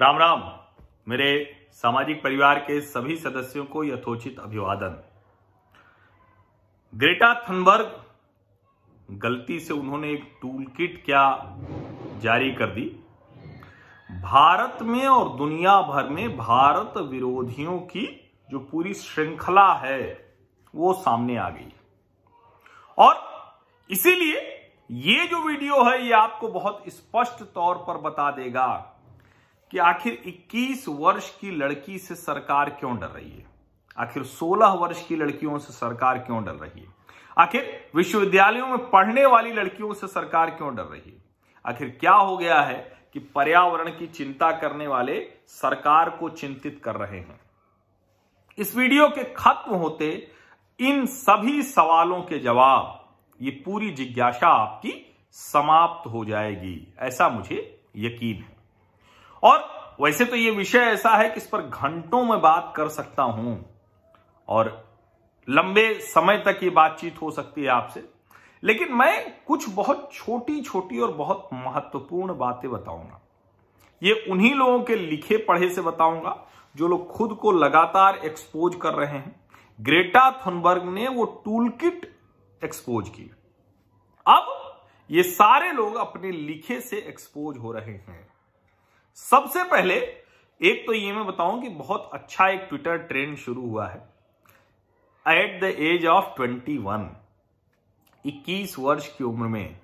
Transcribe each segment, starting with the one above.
राम राम मेरे सामाजिक परिवार के सभी सदस्यों को यथोचित अभिवादन ग्रेटा थनबर्ग गलती से उन्होंने एक टूल किट क्या जारी कर दी भारत में और दुनिया भर में भारत विरोधियों की जो पूरी श्रृंखला है वो सामने आ गई और इसीलिए ये जो वीडियो है ये आपको बहुत स्पष्ट तौर पर बता देगा कि आखिर 21 वर्ष की लड़की से सरकार क्यों डर रही है आखिर 16 वर्ष की लड़कियों से सरकार क्यों डर रही है आखिर विश्वविद्यालयों में पढ़ने वाली लड़कियों से सरकार क्यों डर रही है आखिर क्या हो गया है कि पर्यावरण की चिंता करने वाले सरकार को चिंतित कर रहे हैं इस वीडियो के खत्म होते इन सभी सवालों के जवाब ये पूरी जिज्ञासा आपकी समाप्त हो जाएगी ऐसा मुझे यकीन है और वैसे तो यह विषय ऐसा है कि इस पर घंटों में बात कर सकता हूं और लंबे समय तक ये बातचीत हो सकती है आपसे लेकिन मैं कुछ बहुत छोटी छोटी और बहुत महत्वपूर्ण बातें बताऊंगा ये उन्हीं लोगों के लिखे पढ़े से बताऊंगा जो लोग खुद को लगातार एक्सपोज कर रहे हैं ग्रेटा थुनबर्ग ने वो टूल किट एक्सपोज की अब ये सारे लोग अपने लिखे से एक्सपोज हो रहे हैं सबसे पहले एक तो ये मैं बताऊं कि बहुत अच्छा एक ट्विटर ट्रेंड शुरू हुआ है एट द एज ऑफ 21 21 वर्ष की उम्र में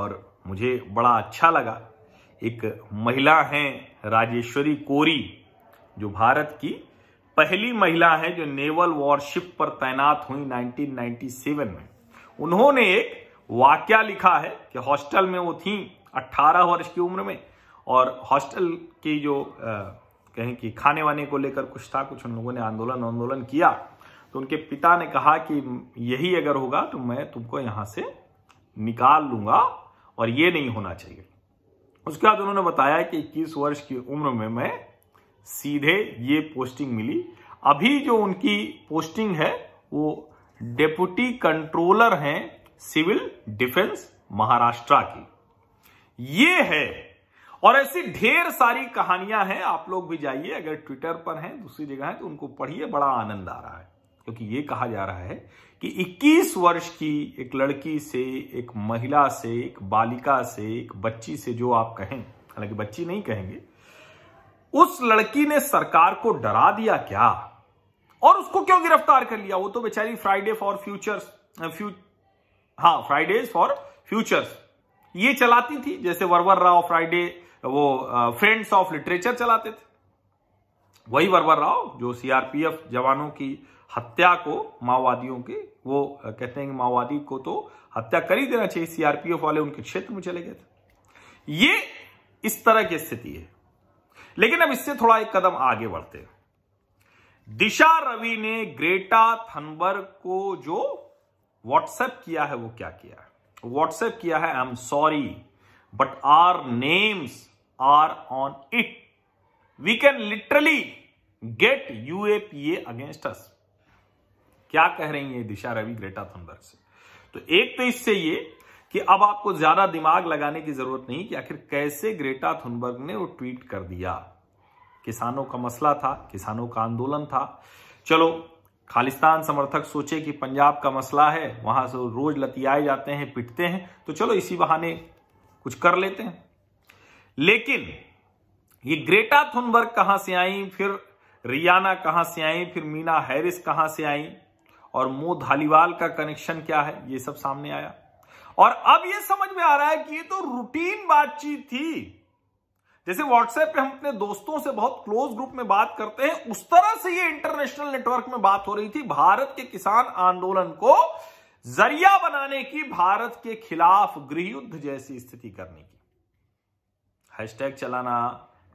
और मुझे बड़ा अच्छा लगा एक महिला हैं राजेश्वरी कोरी जो भारत की पहली महिला है जो नेवल वॉरशिप पर तैनात हुई 1997 में उन्होंने एक वाक्य लिखा है कि हॉस्टल में वो थी 18 वर्ष की उम्र में और हॉस्टल की जो आ, कहें कि खाने वाने को लेकर कुछ था कुछ उन लोगों ने आंदोलन आंदोलन किया तो उनके पिता ने कहा कि यही अगर होगा तो मैं तुमको यहाँ से निकाल लूँगा और ये नहीं होना चाहिए उसके बाद उन्होंने बताया कि इक्कीस वर्ष की उम्र में मैं सीधे ये पोस्टिंग मिली अभी जो उनकी पोस्टिंग है वो डेपुटी कंट्रोलर हैं सिविल डिफेंस महाराष्ट्र की ये है और ऐसी ढेर सारी कहानियां हैं आप लोग भी जाइए अगर ट्विटर पर हैं दूसरी जगह है तो उनको पढ़िए बड़ा आनंद आ रहा है क्योंकि ये कहा जा रहा है कि 21 वर्ष की एक लड़की से एक महिला से एक बालिका से एक बच्ची से जो आप कहें हालांकि बच्ची नहीं कहेंगे उस लड़की ने सरकार को डरा दिया क्या और उसको क्यों गिरफ्तार कर लिया वो तो बेचारी फ्राइडे फॉर फ्यूचर्स फ्यू हाँ फ्राइडे फॉर फ्यूचर्स ये चलाती थी जैसे वरवर राव फ्राइडे वो फ्रेंड्स ऑफ लिटरेचर चलाते थे वही वरवर राव जो सीआरपीएफ जवानों की हत्या को माओवादियों के वो कहते हैं माओवादी को तो हत्या कर ही देना चाहिए सीआरपीएफ वाले उनके क्षेत्र में चले गए थे ये इस तरह की स्थिति है लेकिन अब इससे थोड़ा एक कदम आगे बढ़ते हैं दिशा रवि ने ग्रेटा थनबर्ग को जो व्हाट्सएप किया है वो क्या किया है व्हाट्सएप किया है I am sorry but our names are on it we can literally get UAPA against us क्या कह रही है दिशा रवि ग्रेटा थुनबर्ग से तो एक तो इससे ये कि अब आपको ज्यादा दिमाग लगाने की जरूरत नहीं कि आखिर कैसे ग्रेटा थुनबर्ग ने वो ट्वीट कर दिया किसानों का मसला था किसानों का आंदोलन था चलो खालिस्तान समर्थक सोचे कि पंजाब का मसला है वहां से रोज लतियाए जाते हैं पिटते हैं तो चलो इसी बहाने कुछ कर लेते हैं लेकिन ये ग्रेटा थुनबर्ग कहां से आई फिर रियाना कहां से आई फिर मीना हैरिस कहां से आई और मो धालीवाल का कनेक्शन क्या है ये सब सामने आया और अब ये समझ में आ रहा है कि ये तो रूटीन बातचीत थी जैसे व्हाट्सएप पे हम अपने दोस्तों से बहुत क्लोज ग्रुप में बात करते हैं उस तरह से ये इंटरनेशनल नेटवर्क में बात हो रही थी भारत के किसान आंदोलन को जरिया बनाने की भारत के खिलाफ गृह युद्ध जैसी स्थिति करने की हैशटैग चलाना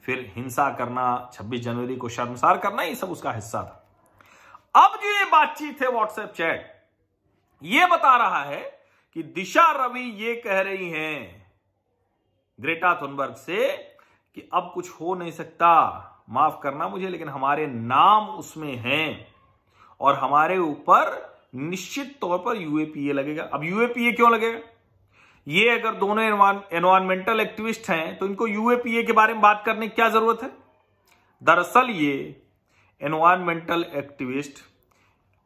फिर हिंसा करना 26 जनवरी को शर्मसार करना ये सब उसका हिस्सा था अब जो ये बातचीत है व्हाट्सएप चैट ये बता रहा है कि दिशा रवि ये कह रही हैं ग्रेटा थुनबर्ग से कि अब कुछ हो नहीं सकता माफ करना मुझे लेकिन हमारे नाम उसमें हैं और हमारे ऊपर निश्चित तौर पर यूएपीए लगेगा अब यूएपीए क्यों लगेगा ये अगर दोनों एनवायरमेंटल एक्टिविस्ट हैं तो इनको यूएपीए के बारे में बात करने की क्या जरूरत है दरअसल ये environmental activist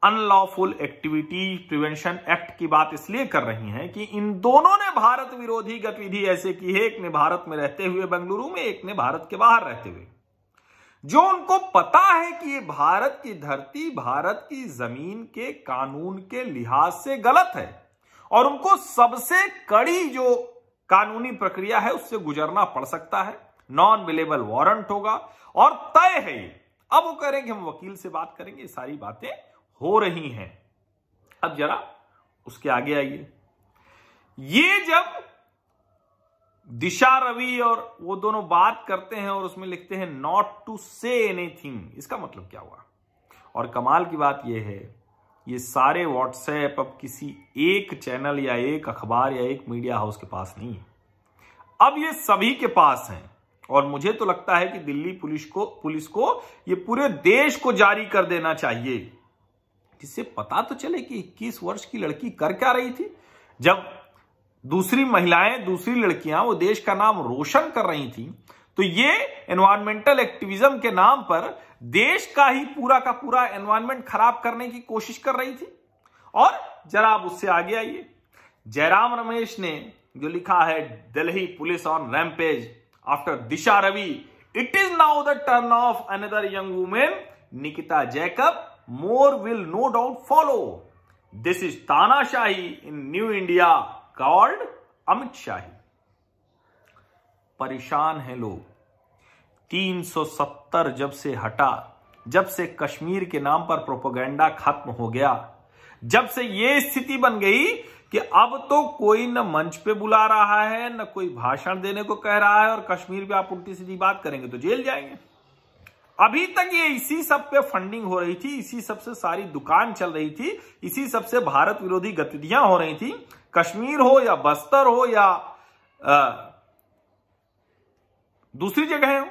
unlawful activity prevention act की बात इसलिए कर रही हैं कि इन दोनों ने भारत विरोधी गतिविधि ऐसे की है एक ने भारत में रहते हुए बेंगलुरु में एक ने भारत के बाहर रहते हुए जो उनको पता है कि ये भारत की धरती भारत की जमीन के कानून के लिहाज से गलत है और उनको सबसे कड़ी जो कानूनी प्रक्रिया है उससे गुजरना पड़ सकता है नॉन अवेलेबल वारंट होगा और तय है अब वो करेंगे हम वकील से बात करेंगे सारी बातें हो रही हैं अब जरा उसके आगे आइए ये जब दिशा रवि और वो दोनों बात करते हैं और उसमें लिखते हैं नॉट टू से एनीथिंग इसका मतलब क्या हुआ और कमाल की बात यह है ये सारे व्हाट्सएप अब किसी एक चैनल या एक अखबार या एक मीडिया हाउस के पास नहीं है अब ये सभी के पास हैं और मुझे तो लगता है कि दिल्ली पुलिस को पुलिस को ये पूरे देश को जारी कर देना चाहिए जिससे पता तो चले कि इक्कीस वर्ष की लड़की कर क्या रही थी जब दूसरी महिलाएं दूसरी लड़कियां वो देश का नाम रोशन कर रही थी तो ये एनवायरमेंटल एक्टिविज्म के नाम पर देश का ही पूरा का पूरा एनवायरमेंट खराब करने की कोशिश कर रही थी और जरा आप उससे आगे आइए जयराम रमेश ने जो लिखा है Delhi police on rampage after Disha Ravi it is now the turn of another young women Nikita Jacob more will no doubt follow this is तानाशाही in new India called Amit शाही परेशान है लोग 370 जब से हटा जब से कश्मीर के नाम पर प्रोपोगेंडा खत्म हो गया जब से यह स्थिति बन गई कि अब तो कोई न मंच पे बुला रहा है न कोई भाषण देने को कह रहा है और कश्मीर पे आप उल्टी सीधी बात करेंगे तो जेल जाएंगे अभी तक ये इसी सब पे फंडिंग हो रही थी इसी सब से सारी दुकान चल रही थी इसी सब से भारत विरोधी गतिविधियां हो रही थी कश्मीर हो या बस्तर हो या आ, दूसरी जगह हो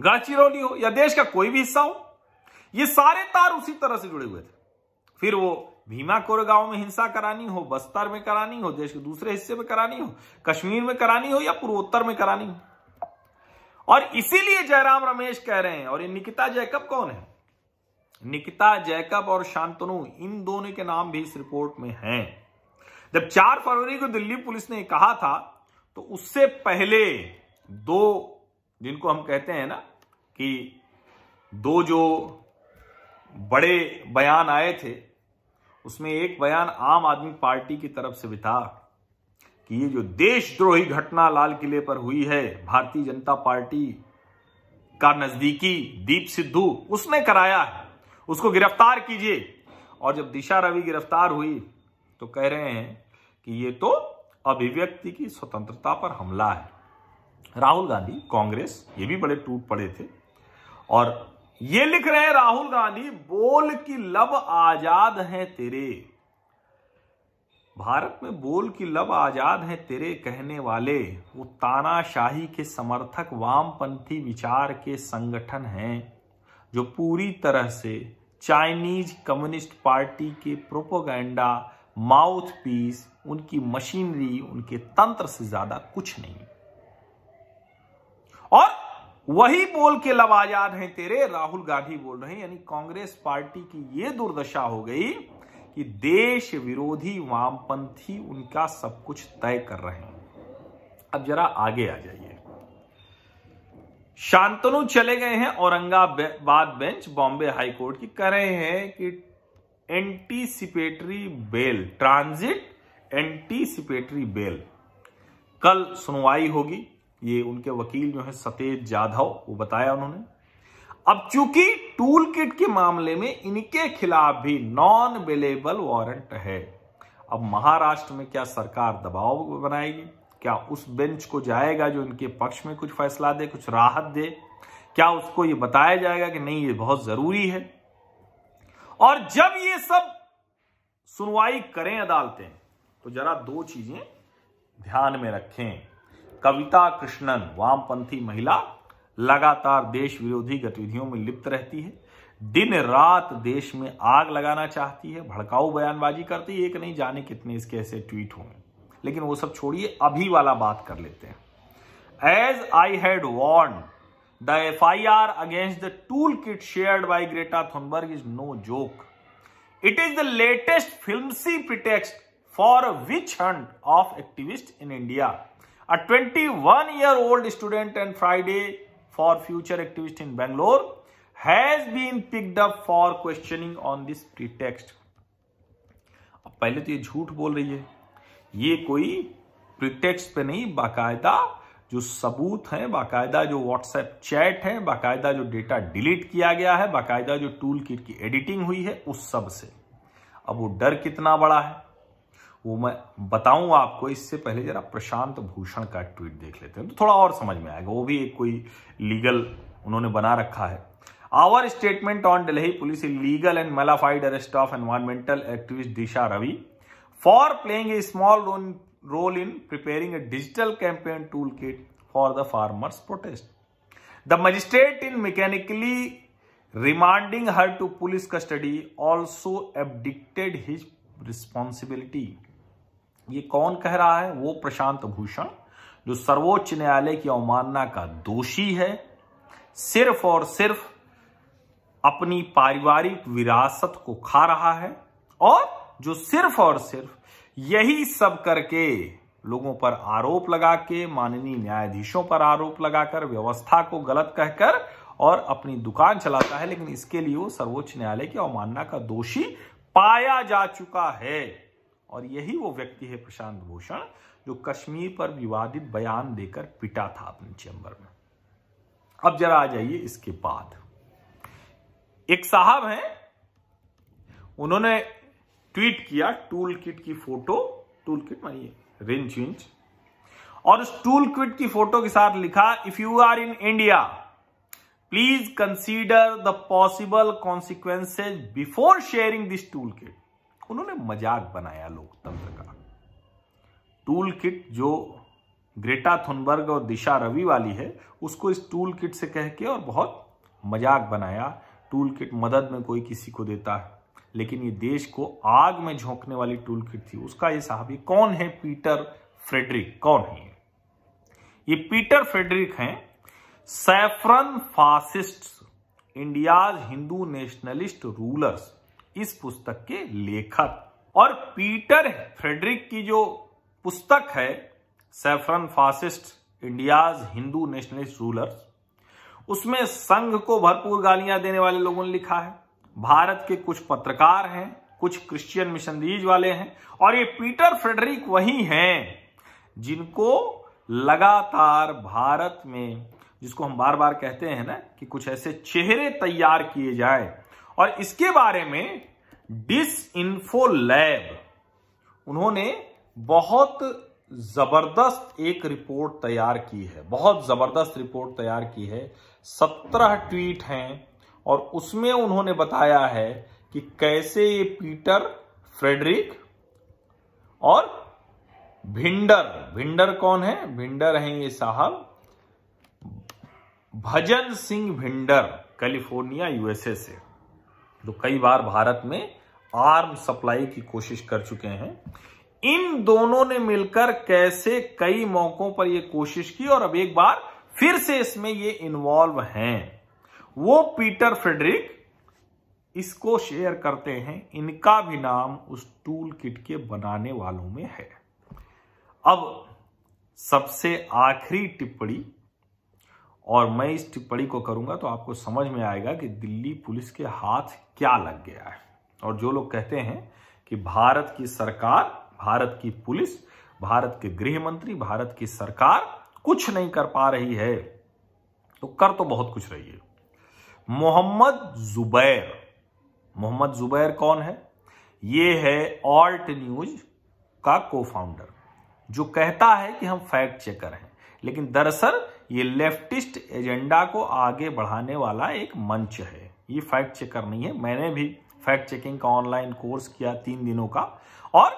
गाचीरोली हो या देश का कोई भी हिस्सा हो ये सारे तार उसी तरह से जुड़े हुए थे फिर वो भीमा कोरेगांव में हिंसा करानी हो बस्तर में करानी हो देश के दूसरे हिस्से में करानी हो कश्मीर में करानी हो या पूर्वोत्तर में करानी हो और इसीलिए जयराम रमेश कह रहे हैं और ये निकिता जैकब कौन है निकिता जैकब और शांतनु इन दोनों के नाम भी इस रिपोर्ट में हैं जब 4 फरवरी को दिल्ली पुलिस ने कहा था तो उससे पहले दो जिनको हम कहते हैं ना कि दो जो बड़े बयान आए थे उसमें एक बयान आम आदमी पार्टी की तरफ से भी था कि ये जो देशद्रोही घटना लाल किले पर हुई है भारतीय जनता पार्टी का नजदीकी दीप सिद्धू उसने कराया है उसको गिरफ्तार कीजिए और जब दिशा रवि गिरफ्तार हुई तो कह रहे हैं कि ये तो अभिव्यक्ति की स्वतंत्रता पर हमला है राहुल गांधी कांग्रेस ये भी बड़े टूट पड़े थे और ये लिख रहे हैं राहुल गांधी बोल की लब आजाद है तेरे भारत में बोल की लब आजाद है तेरे कहने वाले वो तानाशाही के समर्थक वामपंथी विचार के संगठन हैं जो पूरी तरह से चाइनीज कम्युनिस्ट पार्टी के प्रोपोगंडा माउथ पीस उनकी मशीनरी उनके तंत्र से ज्यादा कुछ नहीं और वही बोल के लवाजाद हैं तेरे राहुल गांधी बोल रहे हैं यानी कांग्रेस पार्टी की यह दुर्दशा हो गई कि देश विरोधी वामपंथी उनका सब कुछ तय कर रहे हैं अब जरा आगे आ जाइए शांतनु चले गए हैं औरंगाबाद बेंच बॉम्बे हाईकोर्ट की कह रहे हैं कि anticipatory bail transit anticipatory bail कल सुनवाई होगी ये उनके वकील जो है सतेज जाधव वो बताया उन्होंने अब चूंकि टूल किट के मामले में इनके खिलाफ भी नॉन अवेलेबल वारंट है अब महाराष्ट्र में क्या सरकार दबाव बनाएगी क्या उस बेंच को जाएगा जो इनके पक्ष में कुछ फैसला दे कुछ राहत दे क्या उसको ये बताया जाएगा कि नहीं ये बहुत जरूरी है और जब ये सब सुनवाई करें अदालतें तो जरा दो चीजें ध्यान में रखें कविता कृष्णन वामपंथी महिला लगातार देश विरोधी गतिविधियों में लिप्त रहती है दिन रात देश में आग लगाना चाहती है भड़काऊ बयानबाजी करती है एक नहीं जाने कितने इसके ऐसे ट्वीट होंगे लेकिन वो सब छोड़िए अभी वाला बात कर लेते हैं as I had warned the F I R against the tool kit share by Greta Thunberg is no joke it is the latest flimsy pretext for witch hunt of activist in India a 21 year old student and Friday for future activist in Bangalore has been picked up for questioning on this pretext. ab pehle to ye jhoot bol rahi hai ye koi pretext pe nahi baqaida जो सबूत हैं बाकायदा जो WhatsApp chat हैं बाकायदा जो data delete किया गया है बाकायदा जो टूल किट की एडिटिंग हुई है उस सब से अब वो डर कितना बड़ा है वो मैं बताऊं आपको इससे पहले जरा प्रशांत भूषण का ट्वीट देख लेते हैं तो थोड़ा और समझ में आएगा वो भी एक कोई लीगल उन्होंने बना रखा है our statement on Delhi police legal and malafide arrest of environmental activist Disha Ravi for playing a small role in preparing a digital campaign tool kit for the farmers protest the magistrate in mechanically remanding her to police custody also abdicated his responsibility ये कौन कह रहा है वो प्रशांत भूषण जो सर्वोच्च न्यायालय की अवमानना का दोषी है सिर्फ और सिर्फ अपनी पारिवारिक विरासत को खा रहा है और जो सिर्फ और सिर्फ यही सब करके लोगों पर आरोप लगा के माननीय न्यायाधीशों पर आरोप लगाकर व्यवस्था को गलत कहकर और अपनी दुकान चलाता है लेकिन इसके लिए वो सर्वोच्च न्यायालय की अवमानना का दोषी पाया जा चुका है और यही वो व्यक्ति है प्रशांत भूषण जो कश्मीर पर विवादित बयान देकर पिटा था अपने चैम्बर में अब जरा आ जाइए इसके बाद एक साहब हैं उन्होंने ट्वीट किया टूल किट की फोटो टूल किट मानिए रिंच विंच और उस टूल किट की फोटो के साथ लिखा if you are in India please consider the possible consequences before sharing this tool kit उन्होंने मजाक बनाया लोकतंत्र का टूल किट जो ग्रेटा थुनबर्ग और दिशा रवि वाली है उसको इस टूल किट से कह के और बहुत मजाक बनाया टूल किट मदद में कोई किसी को देता है लेकिन ये देश को आग में झोंकने वाली टूल किट थी उसका ये साहब कौन है पीटर फ्रेडरिक कौन है ये पीटर फ्रेडरिक हैं saffron fascist India's Hindu nationalist rulers इस पुस्तक के लेखक और पीटर फ्रेडरिक की जो पुस्तक है saffron fascist India's Hindu nationalist rulers उसमें संघ को भरपूर गालियां देने वाले लोगों ने लिखा है भारत के कुछ पत्रकार हैं कुछ क्रिश्चियन मिशनरीज वाले हैं और ये पीटर फ्रेडरिक वही हैं जिनको लगातार भारत में जिसको हम बार बार कहते हैं ना कि कुछ ऐसे चेहरे तैयार किए जाए और इसके बारे में डिस इन्फो लैब उन्होंने बहुत जबरदस्त एक रिपोर्ट तैयार की है बहुत जबरदस्त रिपोर्ट तैयार की है सत्रह ट्वीट हैं और उसमें उन्होंने बताया है कि कैसे ये पीटर फ्रेडरिक और भिंडर भिंडर कौन है भिंडर हैं ये साहब भजन सिंह भिंडर कैलिफोर्निया यूएसए से जो तो कई बार भारत में आर्म सप्लाई की कोशिश कर चुके हैं इन दोनों ने मिलकर कैसे कई मौकों पर यह कोशिश की और अब एक बार फिर से इसमें ये इन्वॉल्व हैं वो पीटर फ्रेडरिक इसको शेयर करते हैं इनका भी नाम उस टूल किट के बनाने वालों में है अब सबसे आखिरी टिप्पणी और मैं इस टिप्पणी को करूंगा तो आपको समझ में आएगा कि दिल्ली पुलिस के हाथ क्या लग गया है और जो लोग कहते हैं कि भारत की सरकार भारत की पुलिस भारत के गृह मंत्री भारत की सरकार कुछ नहीं कर पा रही है तो कर तो बहुत कुछ रही है मोहम्मद जुबैर मोहम्मद जुबैर कौन है ये है ऑल्ट न्यूज का को फाउंडर जो कहता है कि हम फैक्ट चेकर हैं लेकिन दरअसल ये लेफ्टिस्ट एजेंडा को आगे बढ़ाने वाला एक मंच है ये फैक्ट चेक करनी है मैंने भी फैक्ट चेकिंग का ऑनलाइन कोर्स किया तीन दिनों का और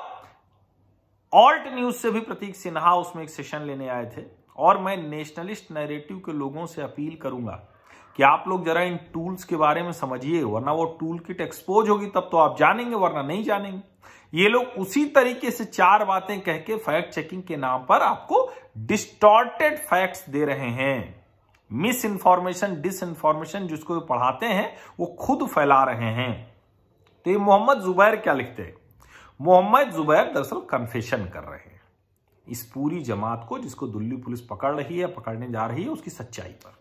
ऑल्ट न्यूज से भी प्रतीक सिन्हा उसमें एक सेशन लेने आए थे और मैं नेशनलिस्ट नैरेटिव के लोगों से अपील करूंगा कि आप लोग जरा इन टूल्स के बारे में समझिए वरना वो टूल किट एक्सपोज होगी तब तो आप जानेंगे वरना नहीं जानेंगे ये लोग उसी तरीके से चार बातें कह के फैक्ट चेकिंग के नाम पर आपको डिस्टॉर्टेड फैक्ट्स दे रहे हैं मिस इन्फॉर्मेशन डिस इन्फॉर्मेशन जिसको पढ़ाते हैं वो खुद फैला रहे हैं तो ये मोहम्मद जुबैर क्या लिखते हैं मोहम्मद जुबैर दरअसल कन्फेशन कर रहे हैं इस पूरी जमात को जिसको दिल्ली पुलिस पकड़ रही है पकड़ने जा रही है उसकी सच्चाई पर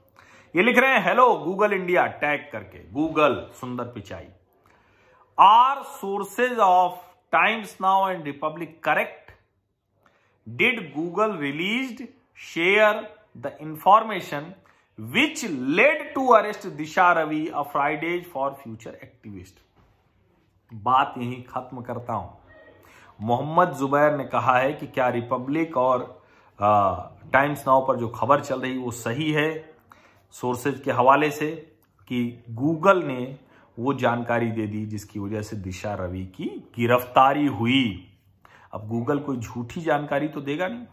ये लिख रहे हैं हेलो गूगल इंडिया टैग करके Google Sundar Pichai are sources of Times Now and Republic correct did Google release share the information which led to arrest Disha Ravi a Fridays for future activist बात यही खत्म करता हूं मोहम्मद जुबैर ने कहा है कि क्या रिपब्लिक और टाइम्स नाउ पर जो खबर चल रही वो सही है सोर्सेज के हवाले से कि गूगल ने वो जानकारी दे दी जिसकी वजह से दिशा रवि की गिरफ्तारी हुई अब गूगल कोई झूठी जानकारी तो देगा नहीं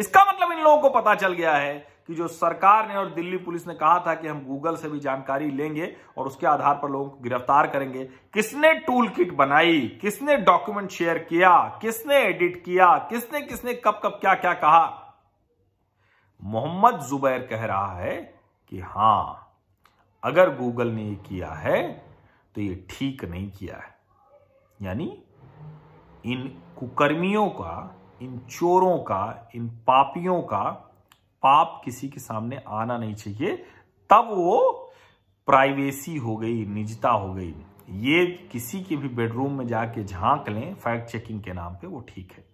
इसका मतलब इन लोगों को पता चल गया है कि जो सरकार ने और दिल्ली पुलिस ने कहा था कि हम गूगल से भी जानकारी लेंगे और उसके आधार पर लोगों को गिरफ्तार करेंगे किसने टूल किट बनाई किसने डॉक्यूमेंट शेयर किया किसने एडिट किया किसने किसने कब कब क्या क्या कहा मोहम्मद जुबैर कह रहा है कि हां अगर गूगल ने किया है तो ये ठीक नहीं किया है यानी इन कुकर्मियों का इन चोरों का इन पापियों का पाप किसी के सामने आना नहीं चाहिए तब वो प्राइवेसी हो गई निजता हो गई ये किसी के भी बेडरूम में जाके झांक लें फैक्ट चेकिंग के नाम पे वो ठीक है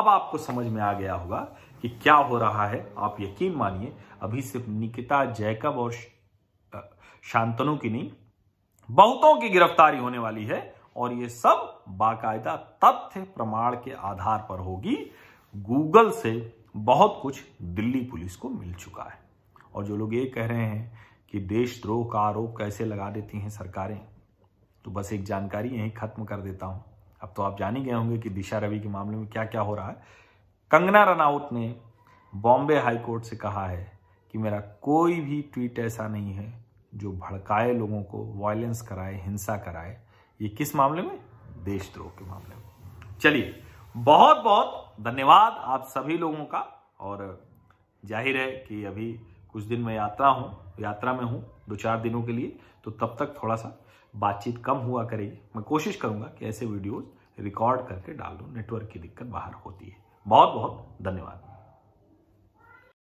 अब आपको समझ में आ गया होगा कि क्या हो रहा है आप यकीन मानिए अभी सिर्फ निकिता जैकब और शांतनु की नहीं बहुतों की गिरफ्तारी होने वाली है और ये सब बाकायदा तथ्य प्रमाण के आधार पर होगी गूगल से बहुत कुछ दिल्ली पुलिस को मिल चुका है और जो लोग ये कह रहे हैं कि देशद्रोह का आरोप कैसे लगा देती हैं सरकारें तो बस एक जानकारी यही खत्म कर देता हूं अब तो आप जान ही गए होंगे कि दिशा रवि के मामले में क्या क्या हो रहा है कंगना रनावत ने बॉम्बे हाईकोर्ट से कहा है कि मेरा कोई भी ट्वीट ऐसा नहीं है जो भड़काए लोगों को वायलेंस कराए हिंसा कराए ये किस मामले में देशद्रोह के मामले में चलिए बहुत बहुत धन्यवाद आप सभी लोगों का और जाहिर है कि अभी कुछ दिन मैं यात्रा हूँ यात्रा में हूँ दो चार दिनों के लिए तो तब तक थोड़ा सा बातचीत कम हुआ करेगी मैं कोशिश करूँगा कि ऐसे वीडियोज़ रिकॉर्ड करके डाल दूँ नेटवर्क की दिक्कत बाहर होती है बहुत बहुत धन्यवाद